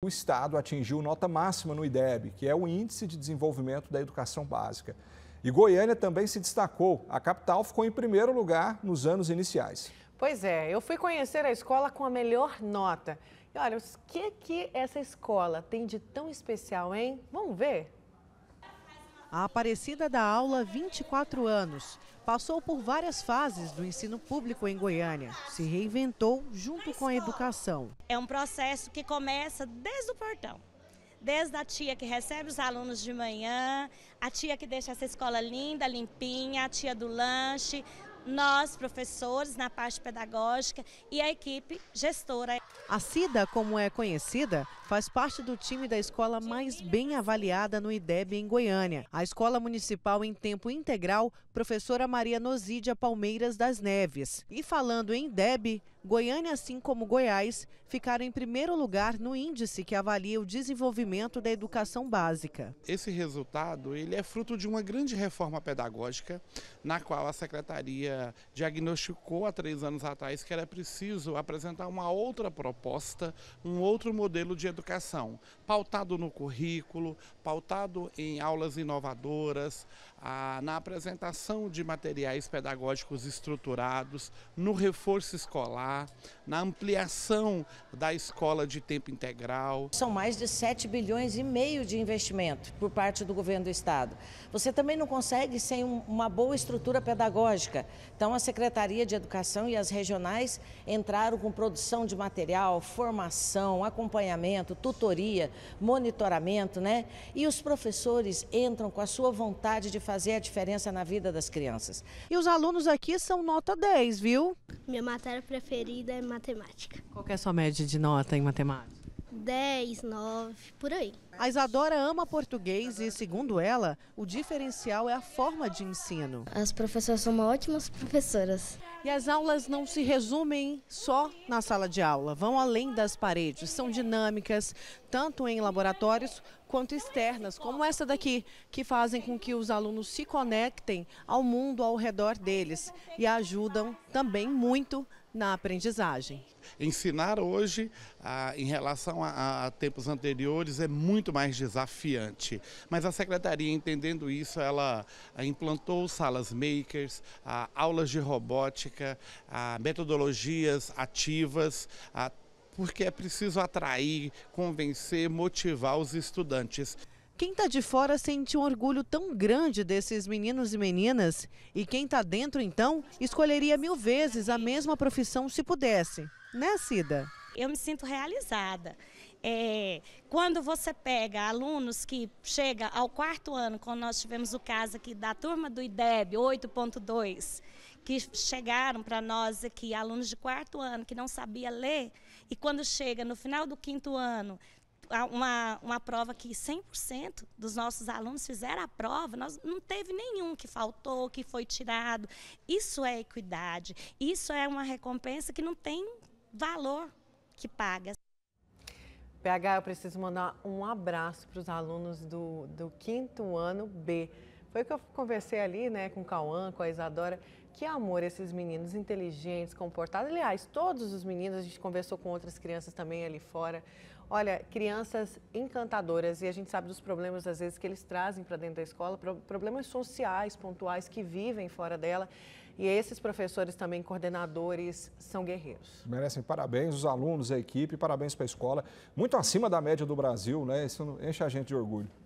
o Estado atingiu nota máxima no IDEB, que é o Índice de Desenvolvimento da Educação Básica. E Goiânia também se destacou. A capital ficou em primeiro lugar nos anos iniciais. Pois é, eu fui conhecer a escola com a melhor nota. E olha, o que, que essa escola tem de tão especial, hein? Vamos ver? A Aparecida da aula 24 anos. Passou por várias fases do ensino público em Goiânia. Se reinventou junto com a educação. É um processo que começa desde o portão. Desde a tia que recebe os alunos de manhã, a tia que deixa essa escola linda, limpinha, a tia do lanche, nós, professores, na parte pedagógica e a equipe gestora. A Cida, como é conhecida, faz parte do time da escola mais bem avaliada no IDEB em Goiânia. A escola municipal em tempo integral, professora Maria Nosídia Palmeiras das Neves. E falando em IDEB, Goiânia, assim como Goiás, ficaram em primeiro lugar no índice que avalia o desenvolvimento da educação básica. Esse resultado ele é fruto de uma grande reforma pedagógica, na qual a secretaria diagnosticou há três anos atrás que era preciso apresentar uma outra proposta, um outro modelo de educação educação, pautado no currículo, pautado em aulas inovadoras, na apresentação de materiais pedagógicos estruturados, no reforço escolar, na ampliação da escola de tempo integral. São mais de 7 bilhões e meio de investimento por parte do governo do estado. Você também não consegue sem uma boa estrutura pedagógica. Então a Secretaria de Educação e as regionais entraram com produção de material, formação, acompanhamento acompanhamento, tutoria, monitoramento, né? E os professores entram com a sua vontade de fazer a diferença na vida das crianças. E os alunos aqui são nota 10, viu? Minha matéria preferida é matemática. Qual é a sua média de nota em matemática? 10, 9, por aí. A Isadora ama português e, segundo ela, o diferencial é a forma de ensino. As professoras são ótimas professoras. E as aulas não se resumem só na sala de aula, vão além das paredes, são dinâmicas, tanto em laboratórios quanto externas, como essa daqui, que fazem com que os alunos se conectem ao mundo ao redor deles e ajudam também muito na aprendizagem. Ensinar hoje, ah, em relação a, tempos anteriores, é muito mais desafiante. Mas a secretaria, entendendo isso, ela ah, implantou salas makers, ah, aulas de robótica, metodologias ativas, porque é preciso atrair, convencer, motivar os estudantes. Quem está de fora sente um orgulho tão grande desses meninos e meninas, e quem está dentro, então, escolheria mil vezes a mesma profissão se pudesse, né, Cida? Eu me sinto realizada. É, quando você pega alunos que chega ao quarto ano, quando nós tivemos o caso aqui da turma do IDEB 8.2, que chegaram para nós aqui, alunos de quarto ano que não sabia ler, e quando chega no final do quinto ano, uma, uma prova que 100% dos nossos alunos fizeram a prova, nós, não teve nenhum que faltou, que foi tirado. Isso é equidade, isso é uma recompensa que não tem valor que paga. PH, eu preciso mandar um abraço para os alunos do, do quinto ano B. Foi o que eu conversei ali né, com o Cauã, com a Isadora que amor esses meninos inteligentes, comportados. Aliás, todos os meninos, a gente conversou com outras crianças também ali fora. Olha, crianças encantadoras e a gente sabe dos problemas às vezes que eles trazem para dentro da escola, problemas sociais, pontuais que vivem fora dela. E esses professores também, coordenadores, são guerreiros. Merecem parabéns os alunos, a equipe, parabéns para a escola. Muito acima da média do Brasil, né? Isso enche a gente de orgulho.